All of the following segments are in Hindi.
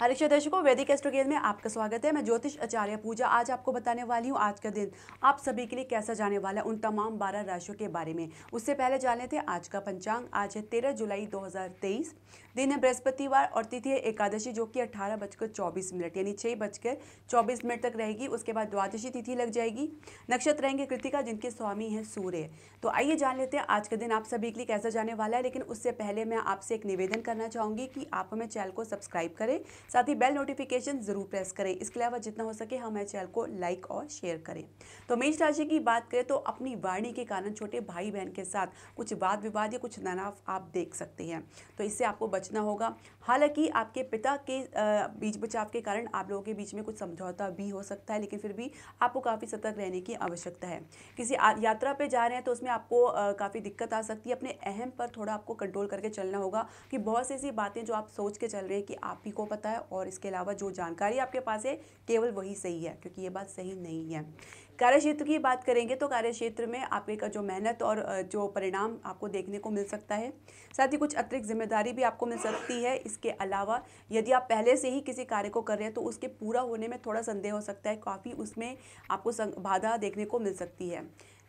हरीक्षा दर्शकों वैदिक एस्ट्रोगेल में आपका स्वागत है मैं ज्योतिष आचार्य पूजा आज आपको बताने वाली हूँ आज का दिन आप सभी के लिए कैसा जाने वाला है उन तमाम बारह राशियों के बारे में उससे पहले जान लेते हैं आज का पंचांग आज है तेरह जुलाई 2023 दिन है बृहस्पतिवार और तिथि है एकादशी जो कि अठारह बजकर चौबीस मिनट यानी छः बजकर चौबीस मिनट तक रहेगी उसके बाद द्वादशी तिथि लग जाएगी नक्षत्र रहेंगे कृतिका जिनके स्वामी हैं सूर्य तो आइए जान लेते हैं आज का दिन आप सभी के लिए कैसा जाने वाला है लेकिन उससे पहले मैं आपसे एक निवेदन करना चाहूँगी कि आप हमें चैनल को सब्सक्राइब करें साथ ही बेल नोटिफिकेशन ज़रूर प्रेस करें इसके अलावा जितना हो सके हमारे चैनल को लाइक और शेयर करें तो मेष राशि की बात करें तो अपनी वाणी के कारण छोटे भाई बहन के साथ कुछ वाद विवाद या कुछ तनाव आप देख सकते हैं तो इससे आपको बचना होगा हालांकि आपके पिता के बीच बचाव के कारण आप लोगों के बीच में कुछ समझौता भी हो सकता है लेकिन फिर भी आपको काफ़ी सतर्क रहने की आवश्यकता है किसी यात्रा पर जा रहे हैं तो उसमें आपको काफ़ी दिक्कत आ सकती है अपने अहम पर थोड़ा आपको कंट्रोल करके चलना होगा कि बहुत सी ऐसी बातें जो आप सोच के चल रहे हैं कि आप ही को पता है और इसके अलावा जो जानकारी आपके पास है केवल वही सही है क्योंकि ये बात सही नहीं है कार्य क्षेत्र की बात करेंगे तो कार्य क्षेत्र में आपके का जो मेहनत और जो परिणाम आपको देखने को मिल सकता है साथ ही कुछ अतिरिक्त जिम्मेदारी भी आपको मिल सकती है इसके अलावा यदि आप पहले से ही किसी कार्य को कर रहे हैं तो उसके पूरा होने में थोड़ा संदेह हो सकता है काफ़ी उसमें आपको बाधा देखने को मिल सकती है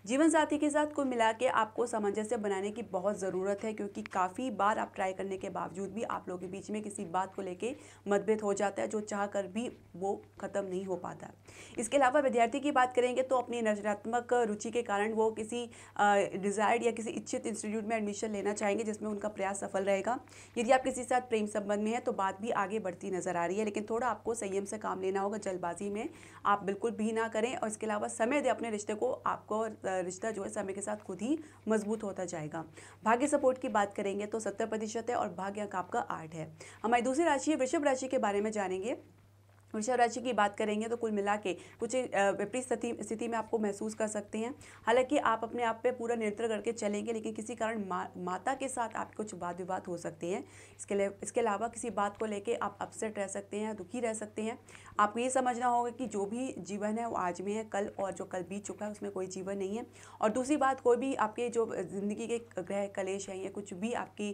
जीवन साथी के साथ कुल मिला के आपको सामंजस्य बनाने की बहुत ज़रूरत है क्योंकि काफ़ी बार आप ट्राई करने के बावजूद भी आप लोगों के बीच में किसी बात को लेके मतभेद हो जाता है जो चाह कर भी वो ख़त्म नहीं हो पाता इसके अलावा विद्यार्थी की बात करेंगे तो अपनी रचनात्मक रुचि के कारण वो किसी डिज़ायर्ड या किसी इच्छित इंस्टीट्यूट में एडमिशन लेना चाहेंगे जिसमें उनका प्रयास सफल रहेगा यदि आप किसी साथ प्रेम संबंध में है तो बात भी आगे बढ़ती नज़र आ रही है लेकिन थोड़ा आपको संयम से काम लेना होगा जल्दबाजी में आप बिल्कुल भी ना करें और इसके अलावा समय दें अपने रिश्ते को आपको रिश्ता जो है समय के साथ खुद ही मजबूत होता जाएगा भाग्य सपोर्ट की बात करेंगे तो सत्तर प्रतिशत है और भाग्य अंक आपका आठ है हमारी दूसरी राशि है वृषभ राशि के बारे में जानेंगे वृषभ राशि की बात करेंगे तो कुल मिला के कुछ विपरीत स्थिति स्थिति में आपको महसूस कर सकते हैं हालांकि आप अपने आप पे पूरा नियंत्रण करके चलेंगे लेकिन किसी कारण मा, माता के साथ आप कुछ वाद विवाद हो सकते हैं इसके लिए इसके अलावा किसी बात को लेके आप अपसेट रह सकते हैं दुखी रह सकते हैं आपको ये समझना होगा कि जो भी जीवन है वो आज में है कल और जो कल बीत चुका है उसमें कोई जीवन नहीं है और दूसरी बात कोई भी आपके जो ज़िंदगी के ग्रह कलेश हैं या कुछ भी आपकी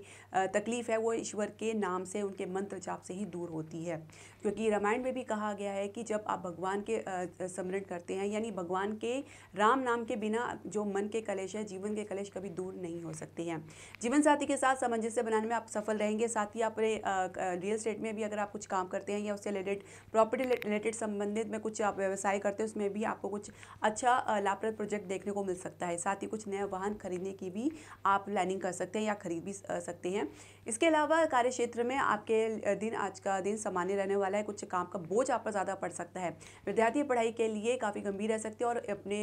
तकलीफ़ है वो ईश्वर के नाम से उनके मंत्र जाप से ही दूर होती है क्योंकि रामायण में भी कहा गया है कि जब आप भगवान के स्मरण करते हैं यानी भगवान के राम नाम के बिना जो मन के कलेश है जीवन के कलेश कभी दूर नहीं हो सकते हैं जीवन साथी के साथ सामंजस्य बनाने में आप सफल रहेंगे साथ ही आप रियल स्टेट में भी अगर आप कुछ काम करते हैं या उससे रिलेटेड प्रॉपर्टी रिलेटेड संबंधित में कुछ आप व्यवसाय करते हैं उसमें भी आपको कुछ अच्छा लाभप्रद प्रोजेक्ट देखने को मिल सकता है साथ ही कुछ नया वाहन खरीदने की भी आप प्लानिंग कर सकते हैं या खरीद भी सकते हैं इसके अलावा कार्य क्षेत्र में आपके दिन आज का दिन सामान्य रहने वाला है कुछ काम का बोझ आप पर ज़्यादा पड़ सकता है विद्यार्थी पढ़ाई के लिए काफ़ी गंभीर रह सकते हैं और अपने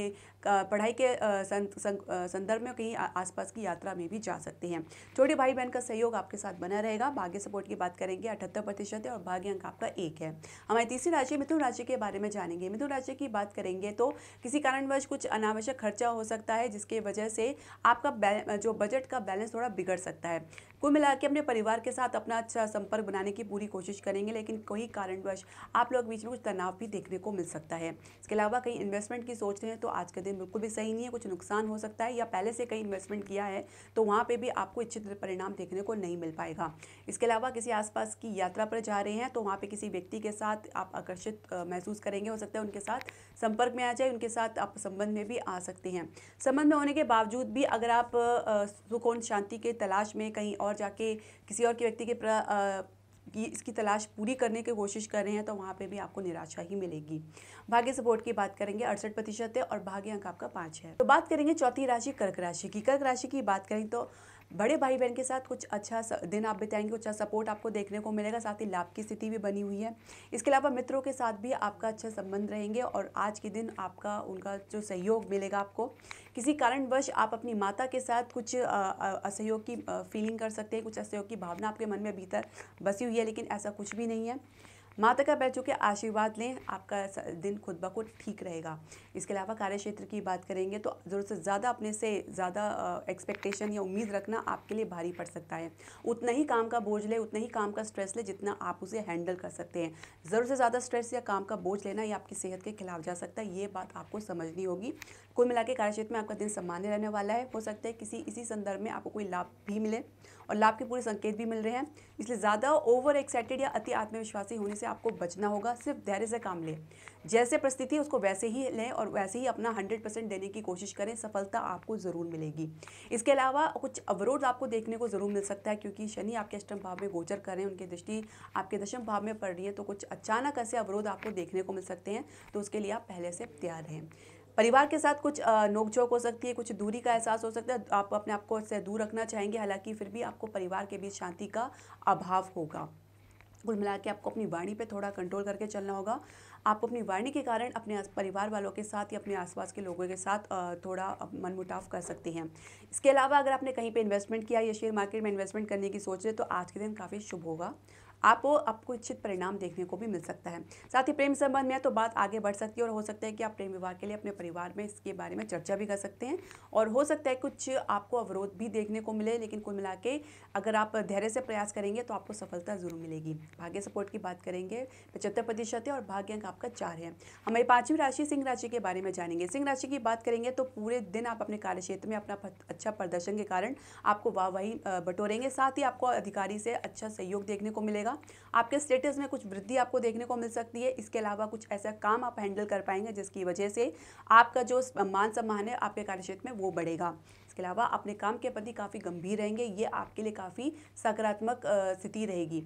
पढ़ाई के संदर्भ में कहीं आसपास की यात्रा में भी जा सकते हैं छोटे भाई बहन का सहयोग आपके साथ बना रहेगा भाग्य सपोर्ट की बात करेंगे अठहत्तर प्रतिशत है और भाग्य अंक आपका एक है हमारी तीसरी राशि मिथुन राशि के बारे में जानेंगे मिथुन राशि की बात करेंगे तो किसी कारणवश कुछ अनावश्यक खर्चा हो सकता है जिसके वजह से आपका जो बजट का बैलेंस थोड़ा बिगड़ सकता है कुल मिला के अपने परिवार के साथ अपना अच्छा संपर्क बनाने की पूरी कोशिश करेंगे लेकिन कोई कारणवश आप लोग बीच में कुछ तनाव भी देखने को मिल सकता है इसके अलावा कहीं इन्वेस्टमेंट की सोच रहे हैं तो आज के दिन बिल्कुल भी सही नहीं है कुछ नुकसान हो सकता है या पहले से कहीं इन्वेस्टमेंट किया है तो वहाँ पर भी आपको इच्छित परिणाम देखने को नहीं मिल पाएगा इसके अलावा किसी आसपास की यात्रा पर जा रहे हैं तो वहाँ पर किसी व्यक्ति के साथ आप आकर्षित महसूस करेंगे हो सकता है उनके साथ संपर्क में आ जाए उनके साथ आप संबंध में भी आ सकते हैं संबंध में होने के बावजूद भी अगर आप सुकून शांति के तलाश में कहीं और और जाके किसी और के व्यक्ति के इसकी तलाश पूरी करने की कोशिश कर रहे हैं तो वहाँ पे भी आपको निराशा ही मिलेगी भाग्य सपोर्ट की बात करेंगे अड़सठ प्रतिशत है और भाग्य अंक आपका पाँच है तो बात करेंगे चौथी राशि कर्क राशि की कर्क राशि की बात करें तो बड़े भाई बहन के साथ कुछ अच्छा दिन आप बिताएंगे कुछ अच्छा सपोर्ट आपको देखने को मिलेगा साथ ही लाभ की स्थिति भी बनी हुई है इसके अलावा मित्रों के साथ भी आपका अच्छा संबंध रहेंगे और आज के दिन आपका उनका जो सहयोग मिलेगा आपको किसी कारणवश आप अपनी माता के साथ कुछ असहयोग की फीलिंग कर सकते हैं कुछ असहयोग की भावना आपके मन में भीतर बसी हुई है लेकिन ऐसा कुछ भी नहीं है माता का बैठ के आशीर्वाद लें आपका दिन खुद ब खुद ठीक रहेगा इसके अलावा कार्य क्षेत्र की बात करेंगे तो ज़रूरत से ज़्यादा अपने से ज़्यादा एक्सपेक्टेशन या उम्मीद रखना आपके लिए भारी पड़ सकता है उतना ही काम का बोझ ले उतना ही काम का स्ट्रेस ले जितना आप उसे हैंडल कर सकते हैं ज़रूर से ज़्यादा स्ट्रेस या काम का बोझ लेना ये आपकी सेहत के खिलाफ जा सकता है ये बात आपको समझनी होगी कुल मिला के कार्यक्षेत्र में आपका दिन सामान्य रहने वाला है हो सकता है किसी इसी संदर्भ में आपको कोई लाभ भी मिले और लाभ के पूरे संकेत भी मिल रहे हैं इसलिए ज़्यादा ओवर एक्साइटेड या अति आत्मविश्वासी होने से आपको बचना होगा सिर्फ धैर्य से काम लें जैसे परिस्थिति उसको वैसे ही लें और वैसे ही अपना हंड्रेड परसेंट देने की कोशिश करें सफलता आपको ज़रूर मिलेगी इसके अलावा कुछ अवरोध आपको देखने को ज़रूर मिल सकता है क्योंकि शनि आपके अष्टम भाव में गोचर कर रहे हैं उनकी दृष्टि आपके दशम भाव में पड़ रही है तो कुछ अचानक ऐसे अवरोध आपको देखने को मिल सकते हैं तो उसके लिए आप पहले से तैयार रहें परिवार के साथ कुछ नोकझोंक हो सकती है कुछ दूरी का एहसास हो सकता है आप अपने आप को इससे दूर रखना चाहेंगे हालांकि फिर भी आपको परिवार के बीच शांति का अभाव होगा कुल मिला के आपको अपनी वाणी पे थोड़ा कंट्रोल करके चलना होगा आप अपनी वाणी के कारण अपने परिवार वालों के साथ या अपने आसपास के लोगों के साथ थोड़ा मनमुटाव कर सकते हैं इसके अलावा अगर आपने कहीं पे इन्वेस्टमेंट किया या शेयर मार्केट में इन्वेस्टमेंट करने की सोच रहे तो आज के दिन काफ़ी शुभ होगा आपको आपको इच्छित परिणाम देखने को भी मिल सकता है साथ ही प्रेम संबंध में तो बात आगे बढ़ सकती है और हो सकता है कि आप प्रेम विवाह के लिए अपने परिवार में इसके बारे में चर्चा भी कर सकते हैं और हो सकता है कुछ आपको अवरोध भी देखने को मिले लेकिन कुल मिला के अगर आप धैर्य से प्रयास करेंगे तो आपको सफलता ज़रूर मिलेगी भाग्य सपोर्ट की बात करेंगे पचहत्तर प्रतिशत है और भाग्य अंक आपका चार है हमारी पाँचवीं राशि सिंह राशि के बारे में जानेंगे सिंह राशि की बात करेंगे तो पूरे दिन आप अपने कार्य क्षेत्र में अपना अच्छा प्रदर्शन के कारण आपको वाहवाही बटोरेंगे साथ ही आपको अधिकारी से अच्छा सहयोग देखने को मिलेगा रहेगा आपके स्टेटस में कुछ वृद्धि आपको देखने को मिल सकती है इसके अलावा कुछ ऐसा काम आप हैंडल कर पाएंगे जिसकी वजह से आपका जो मान सम्मान है आपके कार्यक्षेत्र में वो बढ़ेगा इसके अलावा अपने काम के प्रति काफ़ी गंभीर रहेंगे ये आपके लिए काफ़ी सकारात्मक स्थिति रहेगी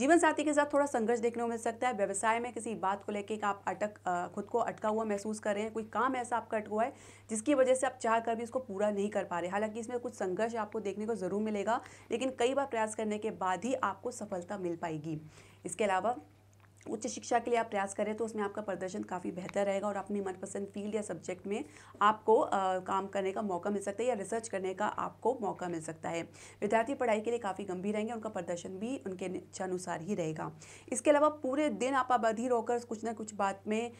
जीवन साथी के साथ थोड़ा संघर्ष देखने को मिल सकता है व्यवसाय में किसी बात को लेकर आप अटक खुद को अटका हुआ महसूस कर रहे हैं कोई काम ऐसा आपका अटका हुआ है जिसकी वजह से आप चाह कर भी इसको पूरा नहीं कर पा रहे हालांकि इसमें कुछ संघर्ष आपको देखने को ज़रूर मिलेगा लेकिन कई बार प्रयास करने के बाद ही आपको सफलता मिल पाएगी इसके अलावा उच्च शिक्षा के लिए आप प्रयास करें तो उसमें आपका प्रदर्शन काफ़ी बेहतर रहेगा और अपनी मनपसंद फील्ड या सब्जेक्ट में आपको आ, काम करने का मौका मिल सकता है या रिसर्च करने का आपको मौका मिल सकता है विद्यार्थी पढ़ाई के लिए काफ़ी गंभीर रहेंगे उनका प्रदर्शन भी उनके इच्छानुसार ही रहेगा इसके अलावा पूरे दिन आप अधीर होकर कुछ ना कुछ बात में आ,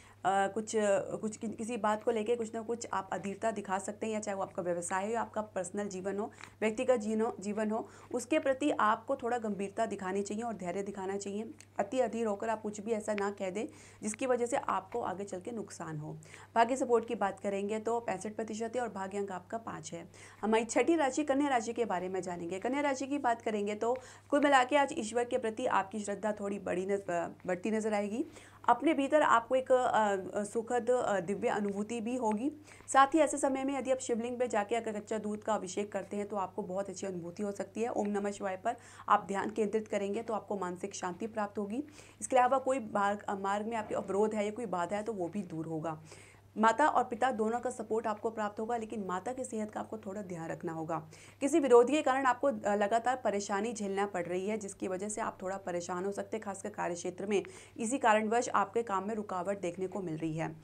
कुछ कुछ कि, किसी बात को लेकर कुछ ना कुछ आप अधीरता दिखा सकते हैं या चाहे वो आपका व्यवसाय हो या आपका पर्सनल जीवन हो व्यक्तिगत जीवन जीवन हो उसके प्रति आपको थोड़ा गंभीरता दिखानी चाहिए और धैर्य दिखाना चाहिए अति अधीर होकर आप कुछ भी ऐसा ना कह दें जिसकी वजह से आपको आगे चल के नुकसान हो भाग्य सपोर्ट की बात करेंगे तो पैंसठ प्रतिशत है और भाग्य अंक आपका पाँच है हमारी छठी राशि कन्या राशि के बारे में जानेंगे कन्या राशि की बात करेंगे तो कुल मिला आज ईश्वर के प्रति आपकी श्रद्धा थोड़ी बड़ी बढ़ती नजर आएगी अपने भीतर आपको एक सुखद दिव्य अनुभूति भी होगी साथ ही ऐसे समय में यदि आप शिवलिंग पर जाके अगर कच्चा दूध का अभिषेक करते हैं तो आपको बहुत अच्छी अनुभूति हो सकती है ओम नमः शिवाय पर आप ध्यान केंद्रित करेंगे तो आपको मानसिक शांति प्राप्त होगी इसके अलावा कोई मार्ग मार्ग में आपके अवरोध है या कोई बाधा है तो वो भी दूर होगा माता और पिता दोनों का सपोर्ट आपको प्राप्त होगा लेकिन माता की सेहत का आपको थोड़ा ध्यान रखना होगा किसी विरोधी के कारण आपको लगातार परेशानी झेलना पड़ रही है जिसकी वजह से आप थोड़ा परेशान हो सकते हैं खासकर कार्य क्षेत्र में इसी कारणवश आपके काम में रुकावट देखने को मिल रही है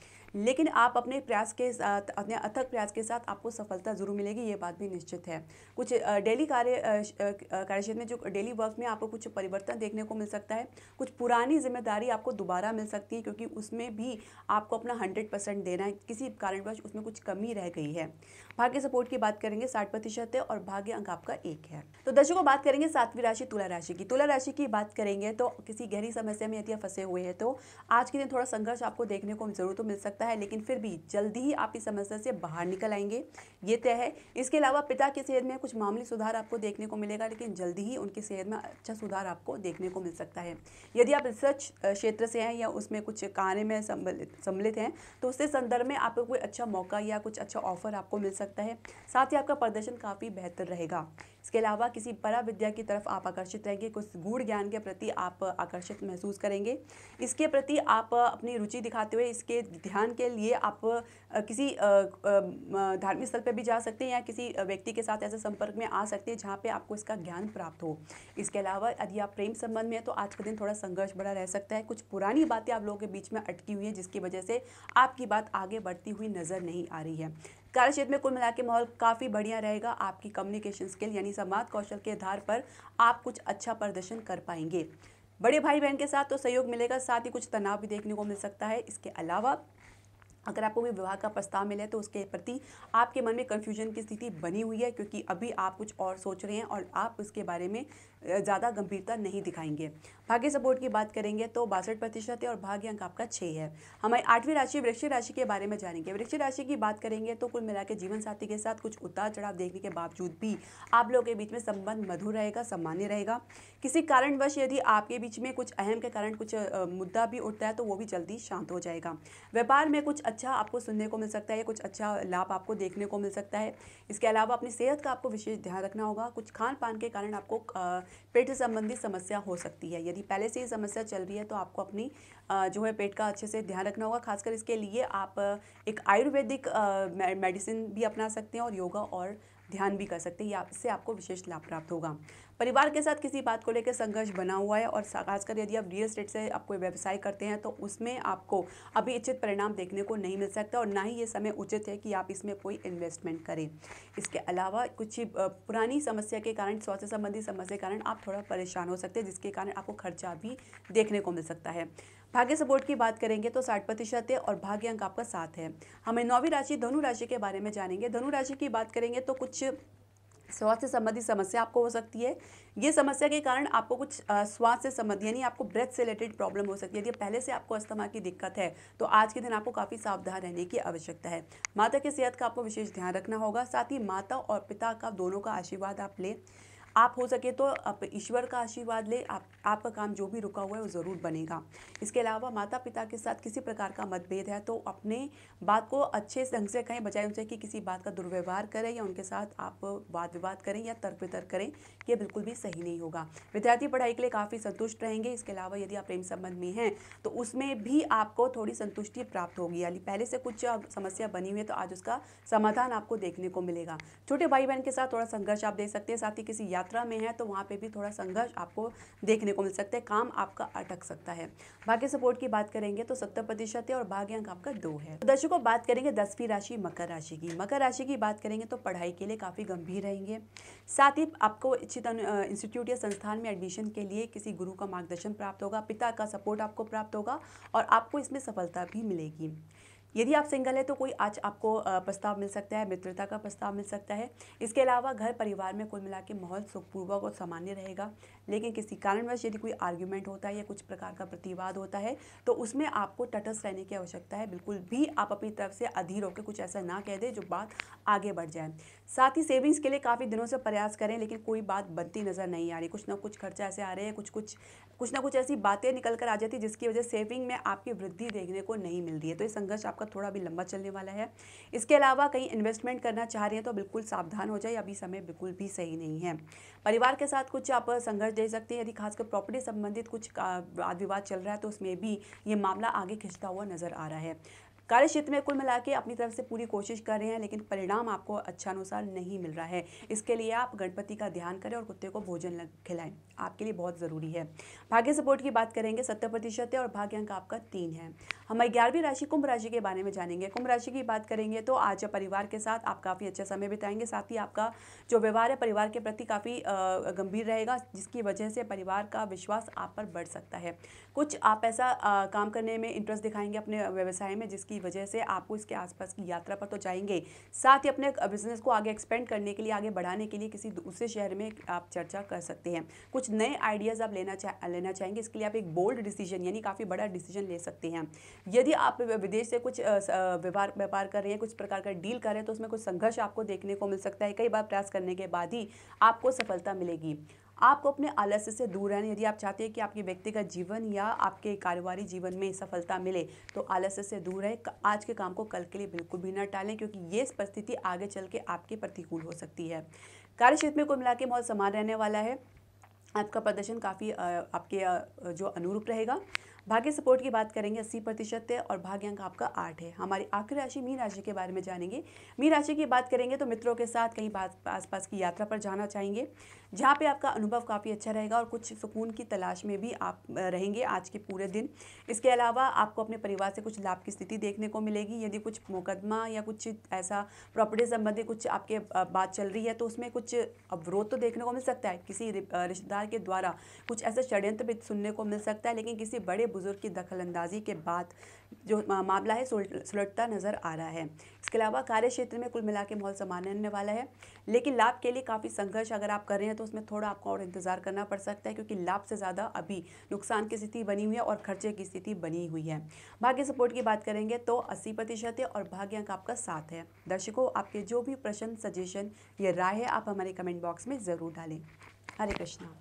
लेकिन आप अपने प्रयास के साथ अपने अथक प्रयास के साथ आपको सफलता ज़रूर मिलेगी ये बात भी निश्चित है कुछ डेली कार्य कार्यक्षेत्र में जो डेली वर्क में आपको कुछ परिवर्तन देखने को मिल सकता है कुछ पुरानी जिम्मेदारी आपको दोबारा मिल सकती है क्योंकि उसमें भी आपको अपना हंड्रेड परसेंट देना है किसी कारणवश उसमें कुछ कमी रह गई है भाग्य सपोर्ट की बात करेंगे साठ प्रतिशत है और भाग्य अंक आपका एक है तो दर्शकों बात करेंगे सातवीं राशि तुला राशि की तुला राशि की बात करेंगे तो किसी गहरी समस्या में यदि फंसे हुए हैं तो आज के दिन थोड़ा संघर्ष आपको देखने को जरूर तो मिल सकता है होता है लेकिन फिर भी जल्दी ही आप इस समस्या से बाहर निकल आएंगे ये तय है इसके अलावा पिता की सेहत में कुछ मामूली सुधार आपको देखने को मिलेगा लेकिन जल्दी ही उनकी सेहत में अच्छा सुधार आपको देखने को मिल सकता है यदि आप रिसर्च क्षेत्र से हैं या उसमें कुछ कार्य में सम्मिलित हैं तो उससे संदर्भ में आपको कोई अच्छा मौका या कुछ अच्छा ऑफर आपको मिल सकता है साथ ही आपका प्रदर्शन काफ़ी बेहतर रहेगा इसके अलावा किसी परा विद्या की तरफ आप आकर्षित रहेंगे कुछ गूढ़ ज्ञान के प्रति आप आकर्षित महसूस करेंगे इसके प्रति आप अपनी रुचि दिखाते हुए इसके ध्यान के लिए आप किसी धार्मिक स्थल पर भी जा सकते हैं या किसी व्यक्ति के साथ ऐसे संपर्क में आ सकते हैं जहाँ पर आपको इसका ज्ञान प्राप्त हो इसके अलावा यदि आप प्रेम संबंध में हैं तो आज का दिन थोड़ा संघर्ष बड़ा रह सकता है कुछ पुरानी बातें आप लोगों के बीच में अटकी हुई हैं जिसकी वजह से आपकी बात आगे बढ़ती हुई नज़र नहीं आ रही है कार्यक्षेत्र में कुल मिला के माहौल काफ़ी बढ़िया रहेगा आपकी कम्युनिकेशन स्किल यानी संवाद कौशल के आधार पर आप कुछ अच्छा प्रदर्शन कर पाएंगे बड़े भाई बहन के साथ तो सहयोग मिलेगा साथ ही कुछ तनाव भी देखने को मिल सकता है इसके अलावा अगर आपको भी विवाह का प्रस्ताव मिले तो उसके प्रति आपके मन में कन्फ्यूजन की स्थिति बनी हुई है क्योंकि अभी आप कुछ और सोच रहे हैं और आप उसके बारे में ज़्यादा गंभीरता नहीं दिखाएंगे भाग्य सपोर्ट की बात करेंगे तो बासठ प्रतिशत है और भाग्य अंक आपका छः है हमारी आठवीं राशि वृक्ष राशि के बारे में जानेंगे वृक्ष राशि की बात करेंगे तो कुल मिला जीवन साथी के साथ कुछ उतार चढ़ाव देखने के बावजूद भी आप लोगों के बीच में संबंध मधुर रहेगा सम्मान्य रहेगा किसी कारणवश यदि आपके बीच में कुछ अहम के कारण कुछ मुद्दा भी उठता है तो वो भी जल्दी शांत हो जाएगा व्यापार में कुछ अच्छा आपको सुनने को मिल सकता है कुछ अच्छा लाभ आपको देखने को मिल सकता है इसके अलावा अपनी सेहत का आपको विशेष ध्यान रखना होगा कुछ खान पान के कारण आपको पेट से संबंधित समस्या हो सकती है यदि पहले से ही समस्या चल रही है तो आपको अपनी जो है पेट का अच्छे से ध्यान रखना होगा खासकर इसके लिए आप एक आयुर्वेदिक मेडिसिन भी अपना सकते हैं और योगा और ध्यान भी कर सकते हैं या इससे आपको विशेष लाभ प्राप्त होगा परिवार के साथ किसी बात को लेकर संघर्ष बना हुआ है और खासकर यदि आप रियल स्टेट से आप कोई व्यवसाय करते हैं तो उसमें आपको अभी इच्छित परिणाम देखने को नहीं मिल सकता और ना ही ये समय उचित है कि आप इसमें कोई इन्वेस्टमेंट करें इसके अलावा कुछ पुरानी समस्या के कारण स्वास्थ्य संबंधी समस्या के कारण आप थोड़ा परेशान हो सकते हैं जिसके कारण आपको खर्चा भी देखने को मिल सकता है भाग्य सपोर्ट की बात करेंगे तो साठ प्रतिशत है और भाग्य अंक आपका साथ है हमें नौवीं राशि धनु राशि के बारे में जानेंगे धनु राशि की बात करेंगे तो कुछ स्वास्थ्य संबंधी समस्या आपको हो सकती है ये समस्या के कारण आपको कुछ स्वास्थ्य से संबंधी यानी आपको ब्रेथ से रिलेटेड प्रॉब्लम हो सकती है यदि पहले से आपको अस्थमा की दिक्कत है तो आज के दिन आपको काफ़ी सावधान रहने की आवश्यकता है माता की सेहत का आपको विशेष ध्यान रखना होगा साथ ही माता और पिता का दोनों का आशीर्वाद आप लें आप हो सके तो आप ईश्वर का आशीर्वाद ले आप आपका काम जो भी रुका हुआ है वो ज़रूर बनेगा इसके अलावा माता पिता के साथ किसी प्रकार का मतभेद है तो अपने बात को अच्छे ढंग से कहें बजाय उनसे कि किसी बात का दुर्व्यवहार करें या उनके साथ आप वाद विवाद करें या तर्क वितर्क करें ये बिल्कुल भी सही नहीं होगा विद्यार्थी पढ़ाई के लिए काफ़ी संतुष्ट रहेंगे इसके अलावा यदि आप प्रेम संबंध में हैं तो उसमें भी आपको थोड़ी संतुष्टि प्राप्त होगी यानी पहले से कुछ समस्या बनी हुई है तो आज उसका समाधान आपको देखने को मिलेगा छोटे भाई बहन के साथ थोड़ा संघर्ष आप देख सकते हैं साथ ही किसी याद यात्रा में है तो वहाँ पे भी थोड़ा संघर्ष आपको देखने को मिल सकता है काम आपका अटक सकता है भाग्य सपोर्ट की बात करेंगे तो सत्तर प्रतिशत है और अंक आपका दो है तो दर्शकों बात करेंगे दसवीं राशि मकर राशि की मकर राशि की बात करेंगे तो पढ़ाई के लिए काफ़ी गंभीर रहेंगे साथ ही आपको इच्छित इंस्टीट्यूट या संस्थान में एडमिशन के लिए किसी गुरु का मार्गदर्शन प्राप्त होगा पिता का सपोर्ट आपको प्राप्त होगा और आपको इसमें सफलता भी मिलेगी यदि आप सिंगल है तो कोई आज आपको प्रस्ताव मिल सकता है मित्रता का प्रस्ताव मिल सकता है इसके अलावा घर परिवार में कुल मिला के माहौल सुखपूर्वक और सामान्य रहेगा लेकिन किसी कारणवश यदि कोई आर्ग्यूमेंट होता है या कुछ प्रकार का प्रतिवाद होता है तो उसमें आपको तटस्थ रहने की आवश्यकता है बिल्कुल भी आप अपनी तरफ से अधीर होकर कुछ ऐसा ना कह दें जो बात आगे बढ़ जाएं साथ ही सेविंग्स के लिए काफ़ी दिनों से प्रयास करें लेकिन कोई बात बनती नज़र नहीं आ रही कुछ ना कुछ खर्चा ऐसे आ रहे हैं कुछ कुछ कुछ ना कुछ ऐसी बातें निकल कर आ जाती जिसकी वजह सेविंग में आपकी वृद्धि देखने को नहीं मिल रही है तो ये संघर्ष आपका थोड़ा भी लंबा चलने वाला है इसके अलावा कहीं इन्वेस्टमेंट करना चाह रहे हैं तो बिल्कुल सावधान हो जाए अभी समय बिल्कुल भी सही नहीं है परिवार के साथ कुछ आप संघर्ष दे सकते हैं यदि खासकर प्रॉपर्टी संबंधित कुछ वाद विवाद चल रहा है तो उसमें भी ये मामला आगे खिंचता हुआ नज़र आ रहा है कार्य क्षेत्र में कुल मिला के अपनी तरफ से पूरी कोशिश कर रहे हैं लेकिन परिणाम आपको अच्छा अनुसार नहीं मिल रहा है इसके लिए आप गणपति का ध्यान करें और कुत्ते को भोजन खिलाएं आपके लिए बहुत ज़रूरी है भाग्य सपोर्ट की बात करेंगे सत्तर प्रतिशत है और भाग्य अंक आपका तीन है हमारी ग्यारहवीं राशि कुंभ राशि के बारे में जानेंगे कुंभ राशि की बात करेंगे तो आज परिवार के साथ आप काफ़ी अच्छा समय बिताएंगे साथ ही आपका जो व्यवहार है परिवार के प्रति काफ़ी गंभीर रहेगा जिसकी वजह से परिवार का विश्वास आप पर बढ़ सकता है कुछ आप ऐसा काम करने में इंटरेस्ट दिखाएंगे अपने व्यवसाय में जिसकी वजह से आपको इसके आसपास की यात्रा पर तो जाएंगे साथ ही अपने बिजनेस को आगे एक्सपेंड करने के लिए आगे बढ़ाने के लिए किसी दूसरे शहर में आप चर्चा कर सकते हैं कुछ नए आइडियाज़ आप लेना चाह लेना चाहेंगे इसके लिए आप एक बोल्ड डिसीजन यानी काफ़ी बड़ा डिसीजन ले सकते हैं यदि आप विदेश से कुछ व्यापार व्यापार कर रहे हैं कुछ प्रकार का डील कर रहे हैं तो उसमें कुछ संघर्ष आपको देखने को मिल सकता है कई बार प्रयास करने के बाद ही आपको सफलता मिलेगी आपको अपने आलस्य से दूर रहना यदि आप चाहते हैं कि आपके व्यक्तिगत जीवन या आपके कारोबारी जीवन में सफलता मिले तो आलस्य से दूर रहें आज के काम को कल के लिए बिल्कुल भी न टालें क्योंकि ये परिस्थिति आगे चल के आपके प्रतिकूल हो सकती है कार्यक्षेत्र में कुल मिला के बहुत समान रहने वाला है आपका प्रदर्शन काफ़ी आपके जो अनुरूप रहेगा भाग्य सपोर्ट की बात करेंगे अस्सी प्रतिशत है और भाग्यांक आपका आठ है हमारी आखिरी राशि मीन राशि के बारे में जानेंगे मीन राशि की बात करेंगे तो मित्रों के साथ कहीं आस पास की यात्रा पर जाना चाहेंगे जहाँ पे आपका अनुभव काफ़ी अच्छा रहेगा और कुछ सुकून की तलाश में भी आप रहेंगे आज के पूरे दिन इसके अलावा आपको अपने परिवार से कुछ लाभ की स्थिति देखने को मिलेगी यदि कुछ मुकदमा या कुछ ऐसा प्रॉपर्टी संबंधी कुछ आपके बात चल रही है तो उसमें कुछ अवरोध तो देखने को मिल सकता है किसी रिश्तेदार के द्वारा कुछ ऐसा षड्यंत्र भी सुनने को मिल सकता है लेकिन किसी बड़े बुज़ुर्ग की दखल अंदाजी के बाद जो मामला है सुलटता नज़र आ रहा है इसके अलावा कार्य क्षेत्र में कुल मिला के माहौल सामान्य रहने वाला है लेकिन लाभ के लिए काफ़ी संघर्ष अगर आप कर रहे हैं तो उसमें थोड़ा आपको और इंतज़ार करना पड़ सकता है क्योंकि लाभ से ज़्यादा अभी नुकसान की स्थिति बनी हुई है और खर्चे की स्थिति बनी हुई है भाग्य सपोर्ट की बात करेंगे तो अस्सी प्रतिशत है और भाग्य अंक आपका साथ है दर्शकों आपके जो भी प्रश्न सजेशन या राय है आप हमारे कमेंट बॉक्स में ज़रूर डालें हरे कृष्णा